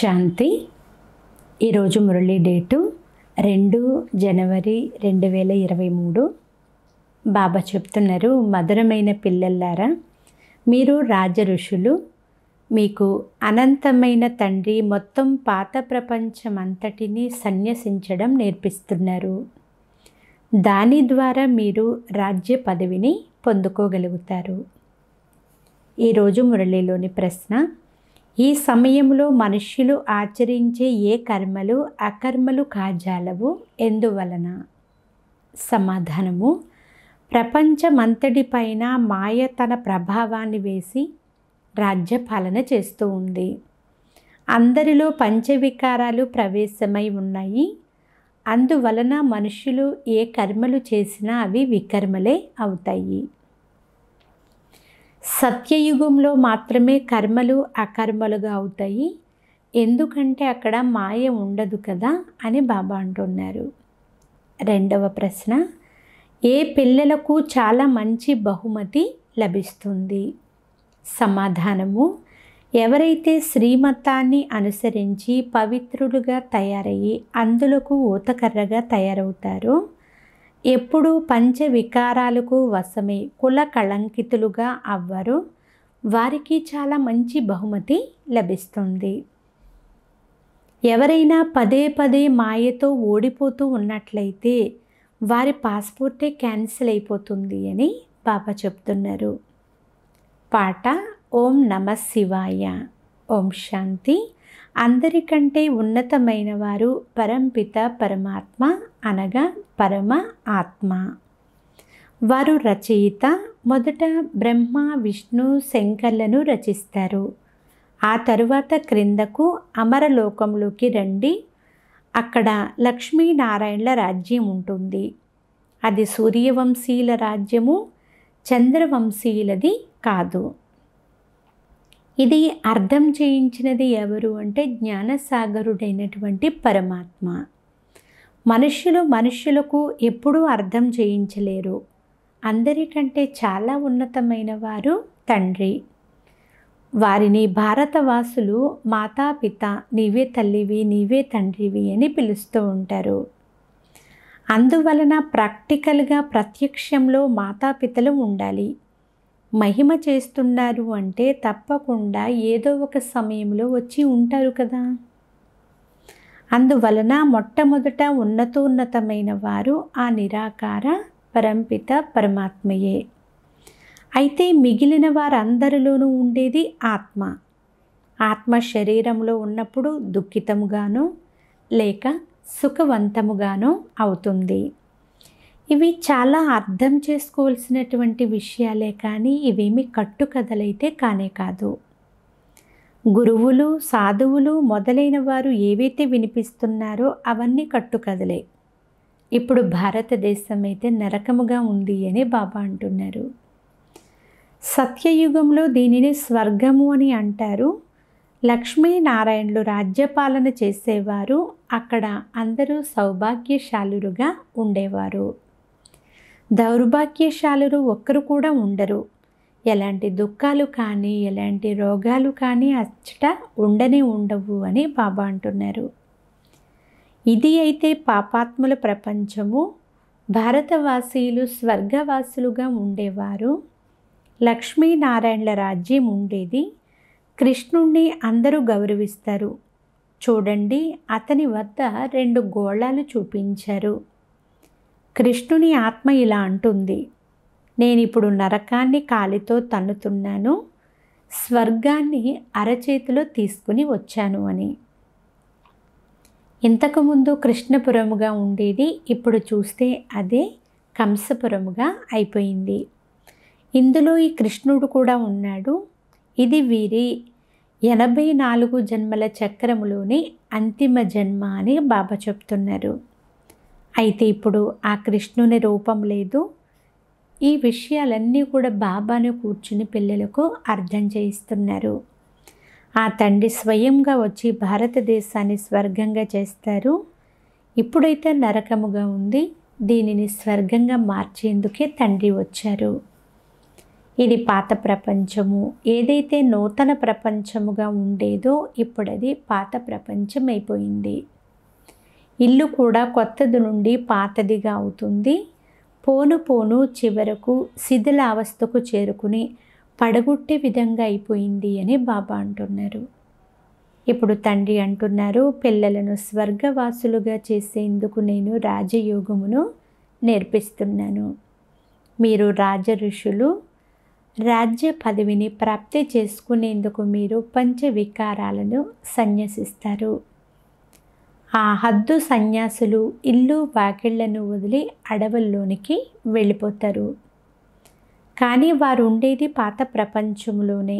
శాంతి ఈరోజు మురళి డేటు రెండు జనవరి రెండు వేల ఇరవై మూడు బాబా చెప్తున్నారు మధురమైన పిల్లల్లారా మీరు రాజ ఋషులు మీకు అనంతమైన తండ్రి మొత్తం పాత ప్రపంచం సన్యసించడం నేర్పిస్తున్నారు దాని ద్వారా మీరు రాజ్య పదవిని పొందుకోగలుగుతారు ఈరోజు మురళిలోని ప్రశ్న ఈ సమయంలో మనుష్యులు ఆచరించే ఏ కర్మలు అకర్మలు కాజాలవు ఎందువలన సమాధానము ప్రపంచమంతటిపైన మాయ తన ప్రభావాన్ని వేసి రాజ్యపాలన చేస్తూ ఉంది అందరిలో పంచవికారాలు ప్రవేశమై ఉన్నాయి అందువలన మనుషులు ఏ కర్మలు చేసినా అవి వికర్మలే అవుతాయి సత్యయుగంలో మాత్రమే కర్మలు అకర్మలుగా అవుతాయి ఎందుకంటే అక్కడ మాయ ఉండదు కదా అని బాబా అంటున్నారు రెండవ ప్రశ్న ఏ పిల్లలకు చాలా మంచి బహుమతి లభిస్తుంది సమాధానము ఎవరైతే శ్రీమతాన్ని అనుసరించి పవిత్రులుగా తయారయ్యి అందులకు ఊతకర్రగా తయారవుతారో ఎప్పుడూ పంచ వికారాలకు వశమై కుల కళంకితులుగా అవ్వరు వారికి చాలా మంచి బహుమతి లభిస్తుంది ఎవరైనా పదే పదే మాయతో ఓడిపోతూ ఉన్నట్లయితే వారి పాస్పోర్టే క్యాన్సిల్ అయిపోతుంది అని పాప చెప్తున్నారు పాట ఓం నమ శివాయ ఓం శాంతి అందరికంటే ఉన్నతమైన వారు పరంపిత పరమాత్మ అనగా పరమ ఆత్మ వారు రచయిత మొదట బ్రహ్మ విష్ణు శంకర్లను రచిస్తారు ఆ తరువాత క్రిందకు అమరలోకంలోకి రండి అక్కడ లక్ష్మీనారాయణల రాజ్యం ఉంటుంది అది సూర్యవంశీయుల రాజ్యము చంద్రవంశీయులది కాదు ఇది అర్థం చేయించినది ఎవరు అంటే జ్ఞానసాగరుడైనటువంటి పరమాత్మ మనుష్యులు మనుష్యులకు ఎప్పుడూ అర్థం చేయించలేరు అందరికంటే చాలా ఉన్నతమైన వారు తండ్రి వారిని భారతవాసులు మాతాపిత నీవే తల్లివి నీవే తండ్రివి అని పిలుస్తూ ఉంటారు అందువలన ప్రాక్టికల్గా ప్రత్యక్షంలో మాతాపితలు ఉండాలి మహిమ చేస్తున్నారు అంటే తప్పకుండా ఏదో ఒక సమయంలో వచ్చి ఉంటారు కదా అందువలన మొట్టమొదట ఉన్నతోన్నతమైన వారు ఆ నిరాకార పరంపిత పరమాత్మయే అయితే మిగిలిన వారందరిలోనూ ఉండేది ఆత్మ ఆత్మ శరీరంలో ఉన్నప్పుడు దుఃఖితముగానో లేక సుఖవంతముగానో అవుతుంది ఇవి చాలా అర్థం చేసుకోవాల్సినటువంటి విషయాలే కానీ ఇవేమి కట్టుకథలైతే కానే కాదు గురువులు సాధువులు మొదలైన వారు ఏవైతే వినిపిస్తున్నారో అవన్నీ కట్టుకథలే ఇప్పుడు భారతదేశం అయితే నరకముగా ఉంది అని బాబా అంటున్నారు సత్యయుగంలో దీనిని స్వర్గము అని అంటారు లక్ష్మీనారాయణులు రాజ్యపాలన చేసేవారు అక్కడ అందరూ సౌభాగ్యశాలురుగా ఉండేవారు దౌర్భాగ్యశాలురు ఒక్కరు కూడా ఉండరు ఎలాంటి దుఃఖాలు కానీ ఎలాంటి రోగాలు కానీ అచ్చట ఉండనే ఉండవు అని బాబా అంటున్నారు ఇది అయితే పాపాత్ముల ప్రపంచము భారతవాసీలు స్వర్గవాసులుగా ఉండేవారు లక్ష్మీనారాయణల రాజ్యం ఉండేది కృష్ణుణ్ణి అందరూ గౌరవిస్తారు చూడండి అతని వద్ద రెండు గోళాలు చూపించారు కృష్ణుని ఆత్మ ఇలా అంటుంది నేనిప్పుడు నరకాన్ని కాలితో తన్నుతున్నాను స్వర్గాన్ని అరచేతిలో తీసుకుని వచ్చాను అని ఇంతకుముందు కృష్ణపురముగా ఉండేది ఇప్పుడు చూస్తే అదే కంసపురముగా అయిపోయింది ఇందులో ఈ కృష్ణుడు కూడా ఉన్నాడు ఇది వీరి ఎనభై నాలుగు జన్మల చక్రములోని అంతిమ జన్మ అని బాబా చెప్తున్నారు అయితే ఇప్పుడు ఆ కృష్ణుని రూపం లేదు ఈ విషయాలన్నీ కూడా బాబాను కూర్చుని పిల్లలకు అర్థం చేయిస్తున్నారు ఆ తండ్రి స్వయంగా వచ్చి భారతదేశాన్ని స్వర్గంగా చేస్తారు ఇప్పుడైతే నరకముగా ఉంది దీనిని స్వర్గంగా మార్చేందుకే తండ్రి వచ్చారు ఇది పాత ప్రపంచము ఏదైతే నూతన ప్రపంచముగా ఉండేదో ఇప్పుడది పాత ప్రపంచం అయిపోయింది ఇల్లు కూడా కొత్తది నుండి పాతదిగా అవుతుంది పోను పోను చివరకు శిథిల అవస్థకు చేరుకుని పడగొట్టే విధంగా అయిపోయింది అని బాబా అంటున్నారు ఇప్పుడు తండ్రి అంటున్నారు పిల్లలను స్వర్గవాసులుగా చేసేందుకు నేను రాజయోగమును నేర్పిస్తున్నాను మీరు రాజ ఋషులు రాజ్య పదవిని ప్రాప్తి చేసుకునేందుకు మీరు పంచవికారాలను సన్యసిస్తారు ఆ హద్దు సన్యాసులు ఇల్లు వాకిళ్లను వదిలి అడవుల్లోనికి వెళ్ళిపోతారు కానీ వారు ఉండేది పాత ప్రపంచంలోనే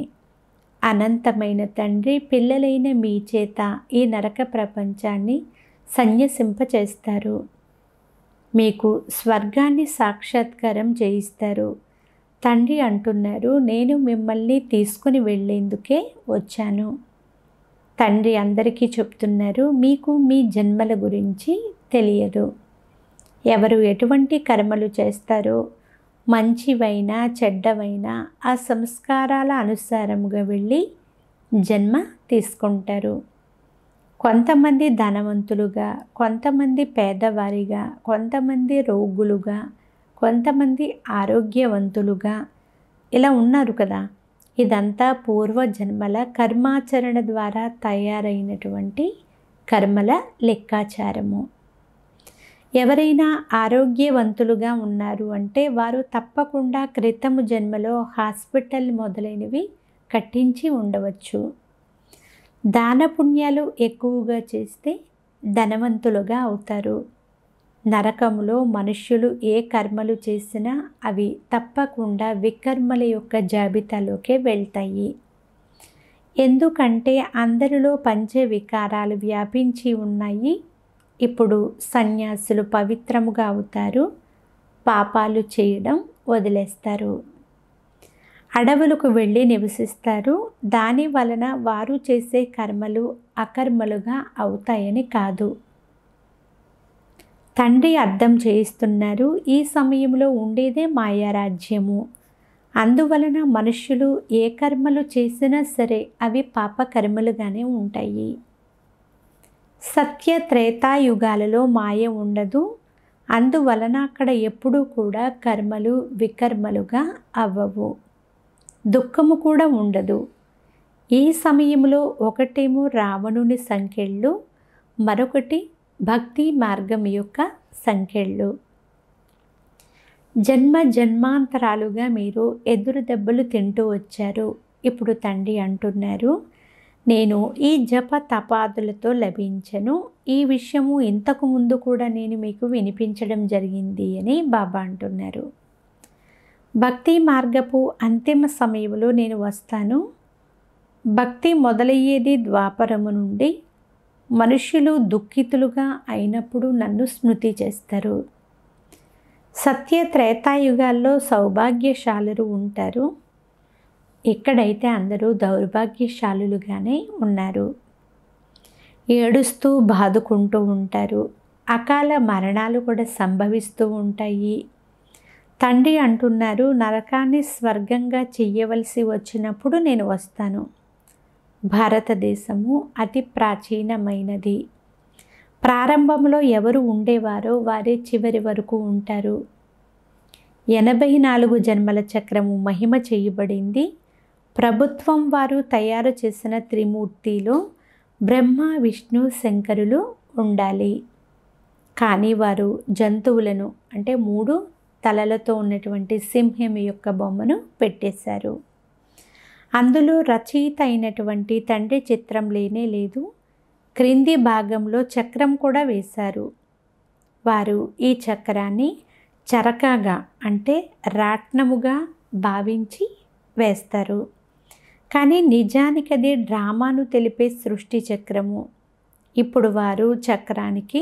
అనంతమైన తండ్రి పిల్లలైన మీ చేత ఈ నరక ప్రపంచాన్ని సన్యసింపచేస్తారు మీకు స్వర్గాన్ని సాక్షాత్కారం చేయిస్తారు తండ్రి అంటున్నారు నేను మిమ్మల్ని తీసుకుని వెళ్ళేందుకే వచ్చాను తండ్రి అందరికీ చెప్తున్నారు మీకు మీ జన్మల గురించి తెలియదు ఎవరు ఎటువంటి కర్మలు చేస్తారో మంచివైనా చెడ్డవైనా ఆ సంస్కారాల అనుసారంగా వెళ్ళి జన్మ తీసుకుంటారు కొంతమంది ధనవంతులుగా కొంతమంది పేదవారిగా కొంతమంది రోగులుగా కొంతమంది ఆరోగ్యవంతులుగా ఇలా ఉన్నారు కదా ఇదంతా పూర్వజన్మల కర్మాచరణ ద్వారా తయారైనటువంటి కర్మల లెక్కాచారము ఎవరైనా ఆరోగ్యవంతులుగా ఉన్నారు అంటే వారు తప్పకుండా క్రితము జన్మలో హాస్పిటల్ మొదలైనవి కట్టించి ఉండవచ్చు దాన పుణ్యాలు ఎక్కువగా చేస్తే ధనవంతులుగా అవుతారు నరకములో మనుష్యులు ఏ కర్మలు చేసినా అవి తప్పకుండా వికర్మల యొక్క జాబితాలోకే వెళ్తాయి ఎందుకంటే అందరిలో పంచ వికారాలు వ్యాపించి ఉన్నాయి ఇప్పుడు సన్యాసులు పవిత్రముగా అవుతారు పాపాలు చేయడం వదిలేస్తారు అడవులకు వెళ్ళి నివసిస్తారు దాని వలన వారు చేసే కర్మలు అకర్మలుగా అవుతాయని కాదు తండ్రి అర్థం చేయిస్తున్నారు ఈ సమయంలో ఉండేదే మాయారాజ్యము అందువలన మనుష్యులు ఏ కర్మలు చేసినా సరే అవి పాపకర్మలుగానే ఉంటాయి సత్య త్రేతాయుగాలలో మాయ ఉండదు అందువలన అక్కడ ఎప్పుడూ కూడా కర్మలు వికర్మలుగా అవ్వవు దుఃఖము కూడా ఉండదు ఈ సమయంలో ఒకటేమో రావణుని సంఖ్యలు మరొకటి భక్తి మార్గం యొక్క సంఖ్యళ్ళు జన్మ జన్మాంతరాలుగా మీరు ఎదురు దెబ్బలు తింటూ వచ్చారు ఇప్పుడు తండ్రి అంటున్నారు నేను ఈ జప తపాదులతో లభించను ఈ విషయము ఇంతకు ముందు కూడా నేను మీకు వినిపించడం జరిగింది అని బాబా అంటున్నారు భక్తి మార్గపు అంతిమ సమయంలో నేను వస్తాను భక్తి మొదలయ్యేది ద్వాపరము నుండి మనుషులు దుఃఖితులుగా అయినప్పుడు నన్ను స్మృతి చేస్తారు సత్య త్రేతాయుగాల్లో సౌభాగ్యశాలులు ఉంటారు ఇక్కడైతే అందరూ దౌర్భాగ్యశాలులుగానే ఉన్నారు ఏడుస్తూ బాదుకుంటూ ఉంటారు అకాల మరణాలు కూడా సంభవిస్తూ ఉంటాయి తండ్రి అంటున్నారు నరకాన్ని స్వర్గంగా చెయ్యవలసి వచ్చినప్పుడు నేను వస్తాను భారతదేశము అతి ప్రాచీనమైనది ప్రారంభంలో ఎవరు ఉండేవారో వారే చివరి వరకు ఉంటారు ఎనభై నాలుగు జన్మల చక్రము మహిమ చేయబడింది ప్రభుత్వం వారు తయారు చేసిన త్రిమూర్తిలో బ్రహ్మ విష్ణు శంకరులు ఉండాలి కానీ వారు జంతువులను అంటే మూడు తలలతో ఉన్నటువంటి సింహం యొక్క బొమ్మను పెట్టేశారు అందులో రచయిత అయినటువంటి తండ్రి చిత్రం లేనే లేదు క్రింది భాగంలో చక్రం కూడా వేశారు వారు ఈ చక్రాన్ని చరకాగా అంటే రాట్నముగా భావించి వేస్తారు కానీ నిజానికి అది డ్రామాను తెలిపే సృష్టి చక్రము ఇప్పుడు వారు చక్రానికి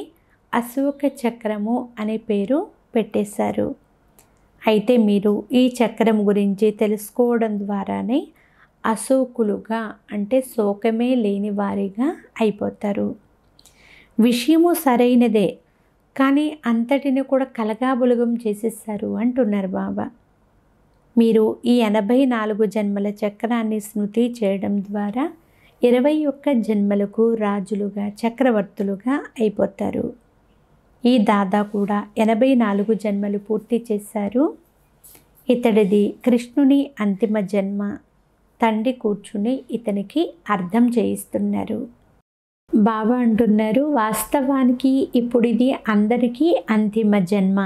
అశోక చక్రము అనే పేరు పెట్టేశారు అయితే మీరు ఈ చక్రం గురించి తెలుసుకోవడం ద్వారానే అశోకులుగా అంటే శోకమే లేని వారిగా అయిపోతారు విషయము సరైనదే కానీ అంతటిని కూడా కలగాబులగం చేసేస్తారు అంటున్నారు బాబా మీరు ఈ ఎనభై నాలుగు జన్మల చక్రాన్ని స్మృతి చేయడం ద్వారా ఇరవై ఒక్క జన్మలకు రాజులుగా చక్రవర్తులుగా అయిపోతారు ఈ దాదా కూడా ఎనభై నాలుగు జన్మలు పూర్తి చేశారు ఇతడిది కృష్ణుని అంతిమ జన్మ తండ్రి కూర్చుని ఇతనికి అర్థం చేయిస్తున్నారు బాబా అంటున్నారు వాస్తవానికి ఇప్పుడు ఇది అందరికీ అంతిమ జన్మ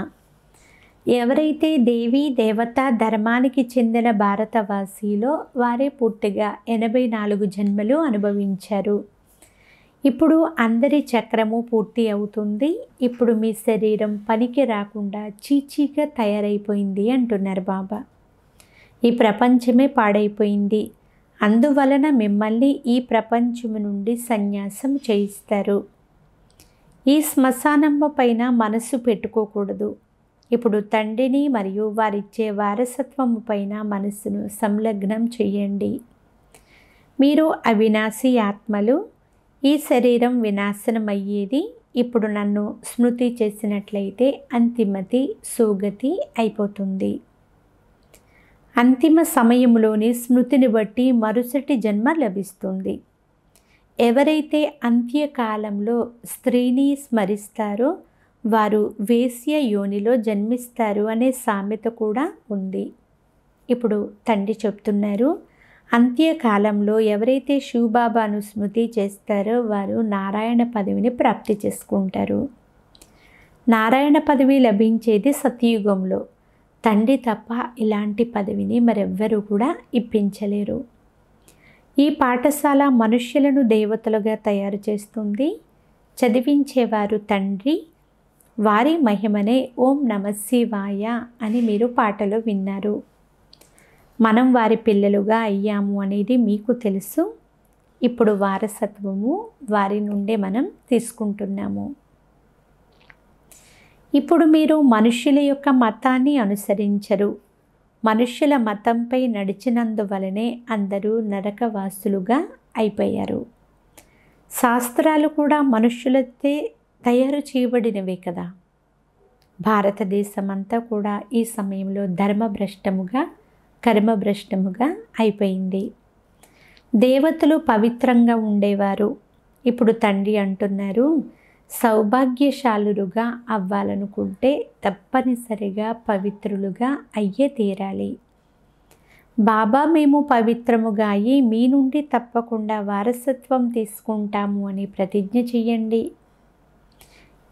ఎవరైతే దేవి దేవత ధర్మానికి చెందిన భారతవాసీలో వారే పూర్తిగా ఎనభై నాలుగు జన్మలు అనుభవించారు ఇప్పుడు అందరి చక్రము పూర్తి అవుతుంది ఇప్పుడు మీ శరీరం పనికి రాకుండా చీచీగా తయారైపోయింది అంటున్నారు బాబా ఈ ప్రపంచమే పాడైపోయింది అందువలన మిమ్మల్ని ఈ ప్రపంచం నుండి సన్యాసం చేయిస్తారు ఈ శ్మశానమ్మ పైన మనసు పెట్టుకోకూడదు ఇప్పుడు తండ్రిని మరియు వారిచ్చే వారసత్వము పైన మనసును సంలగ్నం చేయండి మీరు అవినాశి ఆత్మలు ఈ శరీరం వినాశనం అయ్యేది ఇప్పుడు నన్ను స్మృతి చేసినట్లయితే అంతిమతి సుగతి అయిపోతుంది అంతిమ సమయంలోని స్మృతిని బట్టి మరుసటి జన్మ లభిస్తుంది ఎవరైతే అంత్యకాలంలో స్త్రీని స్మరిస్తారో వారు వేశ్య యోనిలో జన్మిస్తారు అనే సామెత కూడా ఉంది ఇప్పుడు తండ్రి చెప్తున్నారు అంత్యకాలంలో ఎవరైతే శివబాబాను స్మృతి చేస్తారో వారు నారాయణ పదవిని ప్రాప్తి చేసుకుంటారు నారాయణ పదవి లభించేది సతయుగంలో తండ్రి తప్ప ఇలాంటి పదవిని మరెవ్వరూ కూడా ఇప్పించలేరు ఈ పాఠశాల మనుష్యులను దేవతలుగా తయారు చేస్తుంది చదివించేవారు తండ్రి వారి మహిమనే ఓం నమశివాయ అని మీరు పాటలు విన్నారు మనం వారి పిల్లలుగా అయ్యాము అనేది మీకు తెలుసు ఇప్పుడు వారసత్వము వారి నుండే మనం తీసుకుంటున్నాము ఇప్పుడు మీరు మనుష్యుల యొక్క మతాన్ని అనుసరించరు మనుష్యుల మతంపై నడిచినందువలనే అందరూ నరకవాసులుగా అయిపోయారు శాస్త్రాలు కూడా మనుష్యులతే తయారు చేయబడినవే కదా భారతదేశం అంతా కూడా ఈ సమయంలో ధర్మభ్రష్టముగా కర్మభ్రష్టముగా అయిపోయింది దేవతలు పవిత్రంగా ఉండేవారు ఇప్పుడు తండ్రి అంటున్నారు సౌభాగ్యశాలురుగా అవ్వాలనుకుంటే తప్పనిసరిగా పవిత్రులుగా అయ్యే తీరాలి బాబా మేము పవిత్రముగా అయ్యి మీ నుండి తప్పకుండా వారసత్వం తీసుకుంటాము అని ప్రతిజ్ఞ చేయండి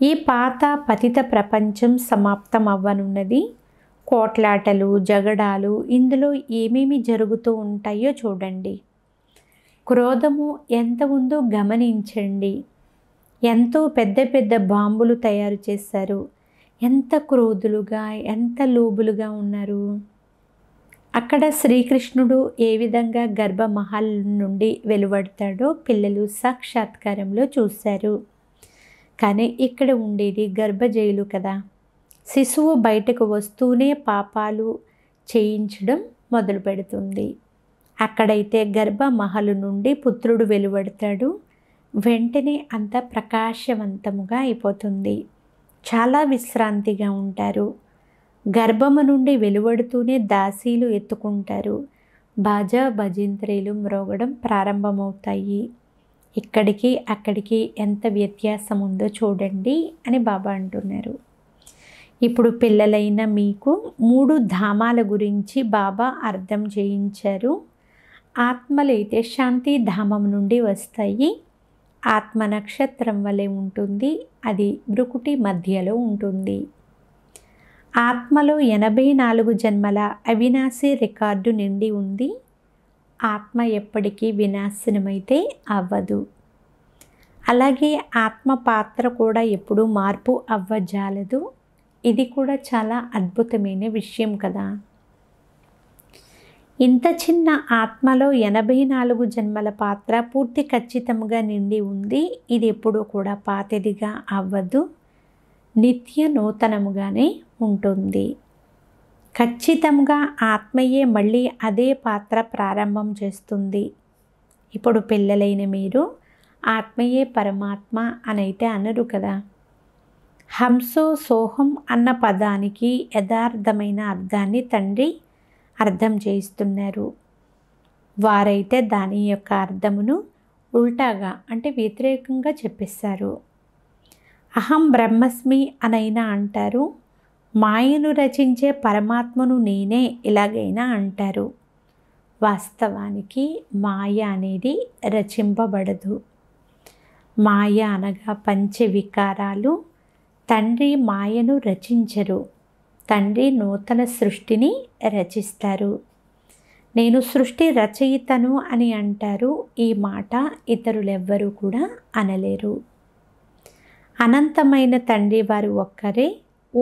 ఈ పాత పతిత ప్రపంచం సమాప్తం అవ్వనున్నది కోట్లాటలు జగడాలు ఇందులో ఏమేమి జరుగుతూ ఉంటాయో చూడండి క్రోధము ఎంత ఉందో గమనించండి ఎంతో పెద్ద పెద్ద బాంబులు తయారు చేశారు ఎంత క్రోధులుగా ఎంత లోబులుగా ఉన్నారు అక్కడ శ్రీకృష్ణుడు ఏ విధంగా గర్భమహల్ నుండి వెలువడతాడో పిల్లలు సాక్షాత్కారంలో చూశారు కానీ ఇక్కడ ఉండేది గర్భజైలు కదా శిశువు బయటకు వస్తూనే పాపాలు చేయించడం మొదలు పెడుతుంది అక్కడైతే గర్భమహలు నుండి పుత్రుడు వెలువడతాడు వెంటనే అంత ప్రకాశవంతముగా అయిపోతుంది చాలా విశ్రాంతిగా ఉంటారు గర్భము నుండి వెలువడుతూనే దాసీలు ఎత్తుకుంటారు బాజా భజింత్రీలు మ్రోగడం ప్రారంభమవుతాయి ఇక్కడికి అక్కడికి ఎంత వ్యత్యాసం ఉందో చూడండి అని బాబా అంటున్నారు ఇప్పుడు పిల్లలైన మీకు మూడు ధామాల గురించి బాబా అర్థం చేయించారు ఆత్మలైతే శాంతి ధామం నుండి వస్తాయి ఆత్మ నక్షత్రం వలె ఉంటుంది అది భ్రుకుటి మధ్యలో ఉంటుంది ఆత్మలో ఎనభై నాలుగు జన్మల అవినాశి రికార్డు నిండి ఉంది ఆత్మ ఎప్పటికీ వినాశనమైతే అవ్వదు అలాగే ఆత్మ పాత్ర కూడా ఎప్పుడూ మార్పు అవ్వజాలదు ఇది కూడా చాలా అద్భుతమైన విషయం కదా ఇంత చిన్న ఆత్మలో ఎనభై నాలుగు జన్మల పాత్ర పూర్తి ఖచ్చితంగా నిండి ఉంది ఇది ఎప్పుడూ కూడా పాతదిగా అవ్వదు నిత్య నూతనముగానే ఉంటుంది ఖచ్చితంగా ఆత్మయే మళ్ళీ అదే పాత్ర ప్రారంభం చేస్తుంది ఇప్పుడు పిల్లలైన మీరు ఆత్మయే పరమాత్మ అనైతే అనరు కదా హంసో సోహం అన్న పదానికి యథార్థమైన అర్థాన్ని తండ్రి అర్థం చేయిస్తున్నారు వారైతే దాని యొక్క అర్థమును ఉల్టాగా అంటే వ్యతిరేకంగా చెప్పేశారు అహం బ్రహ్మస్మి అనైనా అంటారు మాయను రచించే పరమాత్మను నేనే ఇలాగైనా అంటారు వాస్తవానికి మాయ అనేది రచింపబడదు మాయ అనగా పంచ వికారాలు తండ్రి మాయను రచించరు తండ్రి నూతన సృష్టిని రచిస్తారు నేను సృష్టి రచయితను అని అంటారు ఈ మాట ఇతరులెవ్వరూ కూడా అనలేరు అనంతమైన తండ్రి వారు ఒక్కరే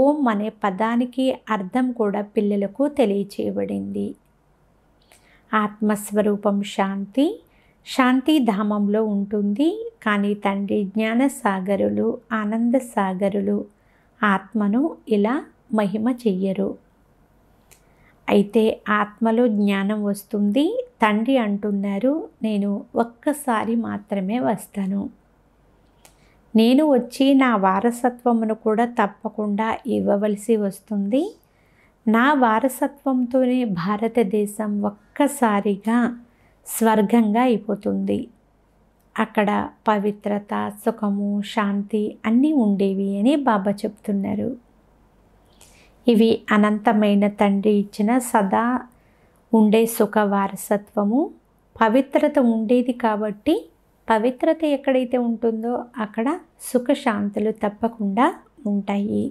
ఓం అనే పదానికి అర్థం కూడా పిల్లలకు తెలియచేయబడింది ఆత్మస్వరూపం శాంతి శాంతి ధామంలో ఉంటుంది కానీ తండ్రి జ్ఞాన సాగరులు ఆనంద సాగరులు ఆత్మను ఇలా మహిమ చెయ్యరు అయితే ఆత్మలో జ్ఞానం వస్తుంది తండ్రి అంటున్నారు నేను ఒక్కసారి మాత్రమే వస్తాను నేను వచ్చి నా వారసత్వమును కూడా తప్పకుండా ఇవ్వవలసి వస్తుంది నా వారసత్వంతోనే భారతదేశం ఒక్కసారిగా స్వర్గంగా అయిపోతుంది అక్కడ పవిత్రత సుఖము శాంతి అన్నీ ఉండేవి అని బాబా చెప్తున్నారు ఇవి అనంతమైన తండ్రి ఇచ్చిన సదా ఉండే సుఖ వారసత్వము పవిత్రత ఉండేది కాబట్టి పవిత్రత ఎక్కడైతే ఉంటుందో అక్కడ సుఖశాంతులు తప్పకుండా ఉంటాయి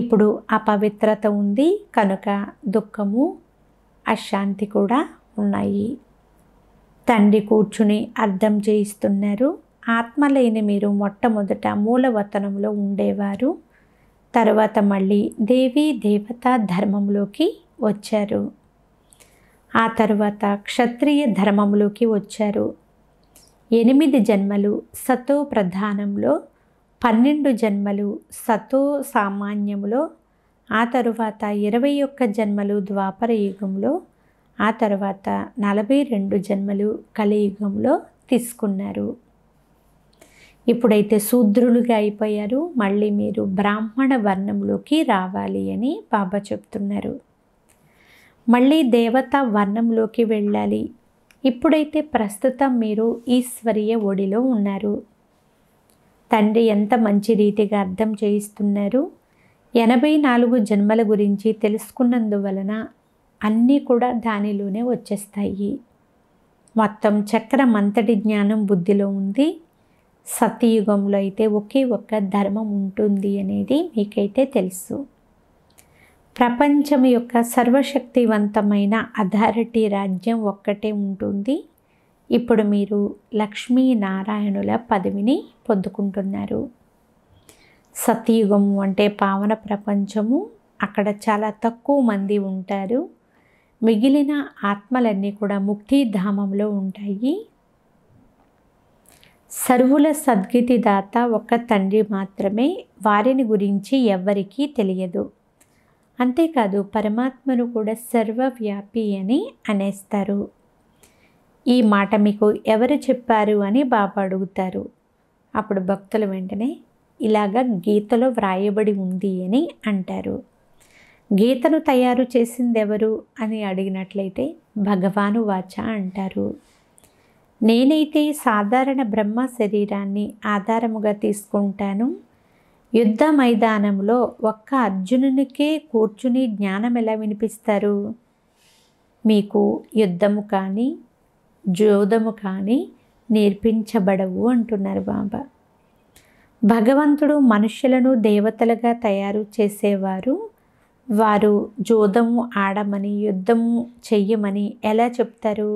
ఇప్పుడు అపవిత్రత ఉంది కనుక దుఃఖము అశాంతి కూడా ఉన్నాయి తండ్రి కూర్చుని అర్థం చేయిస్తున్నారు ఆత్మ లేని మీరు మొట్టమొదట మూలవతనంలో ఉండేవారు తర్వాత మళ్ళీ దేవి దేవతా ధర్మంలోకి వచ్చారు ఆ తర్వాత క్షత్రియ ధర్మంలోకి వచ్చారు ఎనిమిది జన్మలు సతో ప్రధానంలో పన్నెండు జన్మలు సతో సామాన్యంలో ఆ తరువాత ఇరవై ఒక్క జన్మలు ద్వాపర యుగంలో ఆ తర్వాత నలభై రెండు జన్మలు కలియుగంలో తీసుకున్నారు ఇప్పుడైతే శూద్రులుగా అయిపోయారు మళ్ళీ మీరు బ్రాహ్మణ వర్ణంలోకి రావాలి అని బాబా చెప్తున్నారు మళ్ళీ దేవత వర్ణంలోకి వెళ్ళాలి ఇప్పుడైతే ప్రస్తుతం మీరు ఈశ్వరీయ ఒడిలో ఉన్నారు తండ్రి ఎంత మంచి రీతిగా అర్థం చేయిస్తున్నారు ఎనభై నాలుగు జన్మల గురించి తెలుసుకున్నందువలన అన్నీ కూడా దానిలోనే వచ్చేస్తాయి మొత్తం చక్రం అంతటి జ్ఞానం బుద్ధిలో ఉంది సతీయుగంలో అయితే ఒకే ఒక్క ధర్మం ఉంటుంది అనేది మీకైతే తెలుసు ప్రపంచం యొక్క సర్వశక్తివంతమైన అథారిటీ రాజ్యం ఒక్కటే ఉంటుంది ఇప్పుడు మీరు లక్ష్మీనారాయణుల పదవిని పొందుకుంటున్నారు సతయుగము అంటే పావన ప్రపంచము అక్కడ చాలా తక్కువ మంది ఉంటారు మిగిలిన ఆత్మలన్నీ కూడా ముక్తిధామంలో ఉంటాయి సర్వుల సద్గతిదాత ఒక తండ్రి మాత్రమే వారిని గురించి ఎవ్వరికీ తెలియదు అంతేకాదు పరమాత్మను కూడా సర్వవ్యాపి అని అనేస్తారు ఈ మాట మీకు ఎవరు చెప్పారు అని బాబా అడుగుతారు అప్పుడు భక్తులు వెంటనే ఇలాగ గీతలో వ్రాయబడి ఉంది అని అంటారు గీతను తయారు ఎవరు అని అడిగినట్లయితే భగవాను వాచ అంటారు నేనైతే సాధారణ బ్రహ్మ శరీరాన్ని ఆధారముగా తీసుకుంటాను యుద్ధ మైదానంలో ఒక్క అర్జునునికే కూర్చుని జ్ఞానం ఎలా వినిపిస్తారు మీకు యుద్ధము కానీ జోదము కానీ నేర్పించబడవు అంటున్నారు బాబా భగవంతుడు మనుషులను దేవతలుగా తయారు చేసేవారు వారు జోదము ఆడమని యుద్ధము చెయ్యమని ఎలా చెప్తారు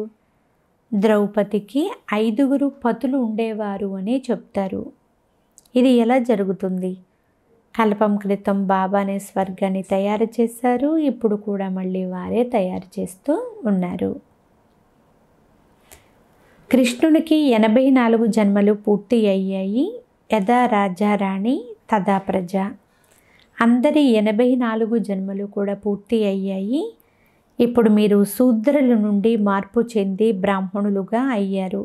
ద్రౌపదికి ఐదుగురు పతులు ఉండేవారు అని చెప్తారు ఇది ఎలా జరుగుతుంది కల్పం క్రితం బాబానే స్వర్గాన్ని తయారు చేశారు ఇప్పుడు కూడా మళ్ళీ వారే తయారు చేస్తూ ఉన్నారు కృష్ణునికి ఎనభై నాలుగు జన్మలు పూర్తి అయ్యాయి యదా రాజారాణి తదా ప్రజ అందరి ఎనభై నాలుగు జన్మలు కూడా పూర్తి అయ్యాయి ఇప్పుడు మీరు శూద్రుల నుండి మార్పు చెంది బ్రాహ్మణులుగా అయ్యారు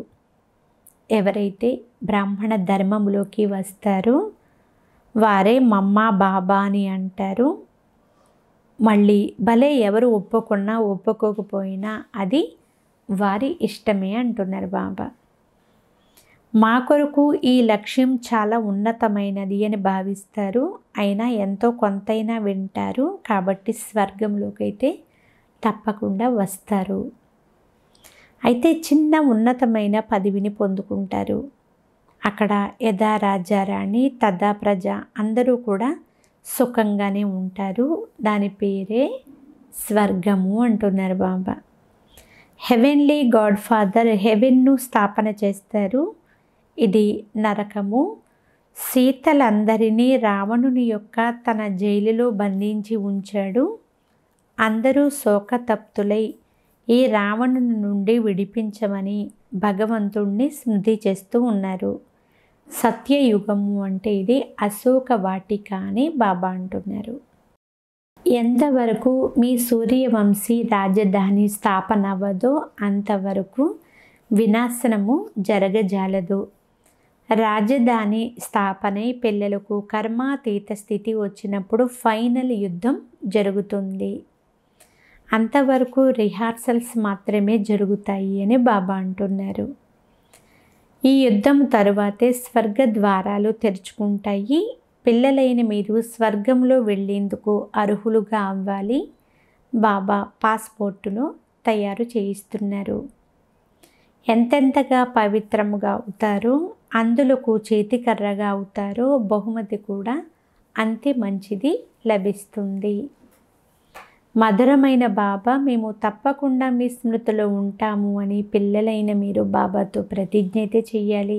ఎవరైతే బ్రాహ్మణ ధర్మములోకి వస్తారో వారే మమ్మ బాబా అని అంటారు మళ్ళీ భలే ఎవరు ఒప్పుకున్నా ఒప్పుకోకపోయినా అది వారి ఇష్టమే అంటున్నారు బాబా మా కొరకు ఈ లక్ష్యం చాలా ఉన్నతమైనది అని భావిస్తారు అయినా ఎంతో కొంతైనా వింటారు కాబట్టి స్వర్గంలోకైతే తప్పకుండా వస్తారు అయితే చిన్న ఉన్నతమైన పదవిని పొందుకుంటారు అక్కడ యథా రాజారాణి తదా ప్రజ అందరూ కూడా సుఖంగానే ఉంటారు దాని పేరే స్వర్గము అంటున్నారు బాబా హెవెన్లీ గాడ్ ఫాదర్ హెవెన్ను స్థాపన చేస్తారు ఇది నరకము సీతలందరినీ రావణుని యొక్క తన జైలులో బంధించి ఉంచాడు అందరూ శోకతప్తులై ఈ రావణుని నుండి విడిపించమని భగవంతుణ్ణి స్మృతి చేస్తూ ఉన్నారు సత్యయుగము అంటే ఇది అశోక వాటిక అని బాబా అంటున్నారు ఎంతవరకు మీ సూర్యవంశీ రాజధాని స్థాపన అవ్వదో అంతవరకు వినాశనము జరగజాలదు రాజధాని స్థాపనై పిల్లలకు కర్మాతీత స్థితి వచ్చినప్పుడు ఫైనల్ యుద్ధం జరుగుతుంది అంతవరకు రిహార్సల్స్ మాత్రమే జరుగుతాయి అని బాబా అంటున్నారు ఈ యుద్ధం తరువాతే స్వర్గ ద్వారాలు తెరుచుకుంటాయి పిల్లలైన మీరు స్వర్గంలో వెళ్ళేందుకు అర్హులుగా అవ్వాలి బాబా పాస్పోర్టును తయారు చేయిస్తున్నారు ఎంతెంతగా పవిత్రముగా అవుతారో అందులకు చేతికర్రగా అవుతారో బహుమతి కూడా అంతే మంచిది లభిస్తుంది మధురమైన బాబా మేము తప్పకుండా మీ స్మృతిలో ఉంటాము అని పిల్లలైన మీరు బాబాతో ప్రతిజ్ఞ అయితే చేయాలి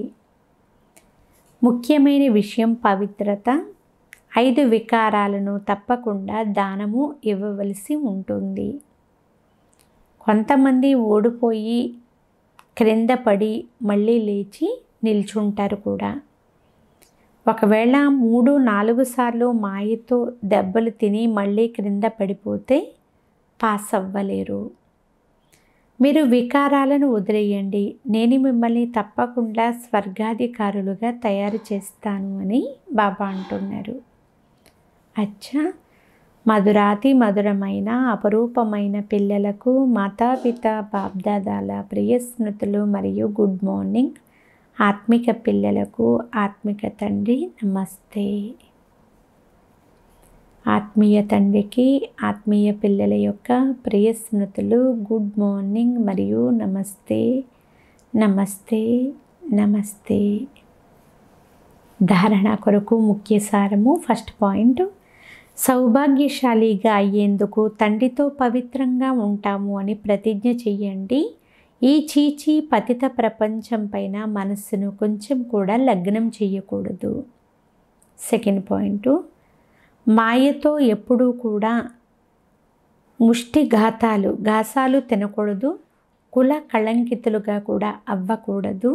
ముఖ్యమైన విషయం పవిత్రత ఐదు వికారాలను తప్పకుండా దానము ఇవ్వవలసి ఉంటుంది కొంతమంది ఓడిపోయి క్రింద పడి మళ్ళీ లేచి నిల్చుంటారు కూడా ఒకవేళ మూడు నాలుగు సార్లు మాయతో దెబ్బలు తిని మళ్ళీ క్రింద పడిపోతే పాస్ అవ్వలేరు మీరు వికారాలను వదిలేయండి నేను మిమ్మల్ని తప్పకుండా స్వర్గాధికారులుగా తయారు చేస్తాను అని బాబా అంటున్నారు అచ్చా మధురాతి మధురమైన అపరూపమైన పిల్లలకు మాతాపిత బాబ్దాదాల ప్రియ స్మృతులు మరియు గుడ్ మార్నింగ్ ఆత్మిక పిల్లలకు ఆత్మిక తండ్రి నమస్తే ఆత్మీయ తండ్రికి ఆత్మీయ పిల్లల యొక్క ప్రియ స్మృతులు గుడ్ మార్నింగ్ మరియు నమస్తే నమస్తే నమస్తే ధారణ కొరకు ముఖ్య సారము ఫస్ట్ పాయింట్ సౌభాగ్యశాలిగా అయ్యేందుకు తండ్రితో పవిత్రంగా ఉంటాము అని ప్రతిజ్ఞ చెయ్యండి ఈ చీచీ పతిత ప్రపంచం పైన మనస్సును కొంచెం కూడా లగ్నం చేయకూడదు సెకండ్ పాయింట్ మాయతో ఎప్పుడూ కూడా ముష్టిఘాతాలు ఘాసాలు తినకూడదు కుల కళంకితులుగా కూడా అవ్వకూడదు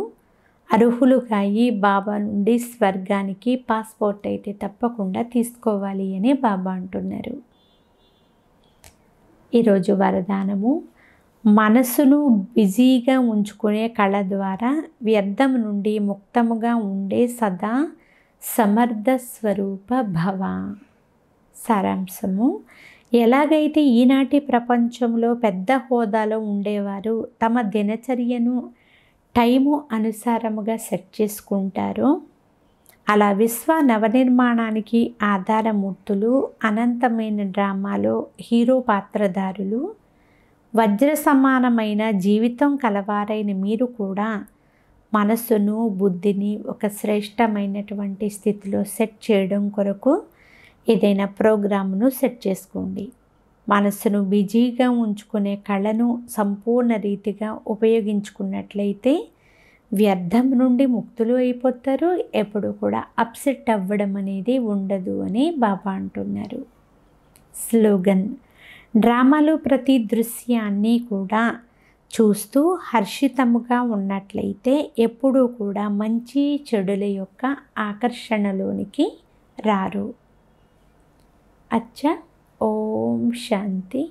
అర్హులుగా ఈ బాబా నుండి స్వర్గానికి పాస్పోర్ట్ అయితే తప్పకుండా తీసుకోవాలి అని బాబా అంటున్నారు ఈరోజు వరదానము మనసును బిజీగా ఉంచుకునే కళ ద్వారా వ్యర్థం నుండి ముక్తముగా ఉండే సదా సమర్థ స్వరూప భవ సారాంశము ఎలాగైతే ఈనాటి ప్రపంచంలో పెద్ద హోదాలో ఉండేవారు తమ దినచర్యను టైము అనుసారముగా సెట్ చేసుకుంటారో అలా విశ్వ నవనిర్మాణానికి ఆధారమూర్తులు అనంతమైన డ్రామాలో హీరో పాత్రధారులు వజ్ర సమానమైన జీవితం కలవారైన మీరు కూడా మనస్సును బుద్ధిని ఒక శ్రేష్టమైనటువంటి స్థితిలో సెట్ చేయడం కొరకు ఏదైనా ప్రోగ్రామ్ను సెట్ చేసుకోండి మనస్సును బిజీగా ఉంచుకునే కళను సంపూర్ణ రీతిగా ఉపయోగించుకున్నట్లయితే వ్యర్థం నుండి ముక్తులు అయిపోతారు ఎప్పుడు కూడా అప్సెట్ అవ్వడం అనేది ఉండదు అని బాబా అంటున్నారు స్లోగన్ డ్రామాలో ప్రతి దృశ్యాన్ని కూడా చూస్తూ హర్షితముగా ఉన్నట్లయితే ఎప్పుడూ కూడా మంచి చెడుల యొక్క ఆకర్షణలోనికి రారు అచ్చ ఓం శాంతి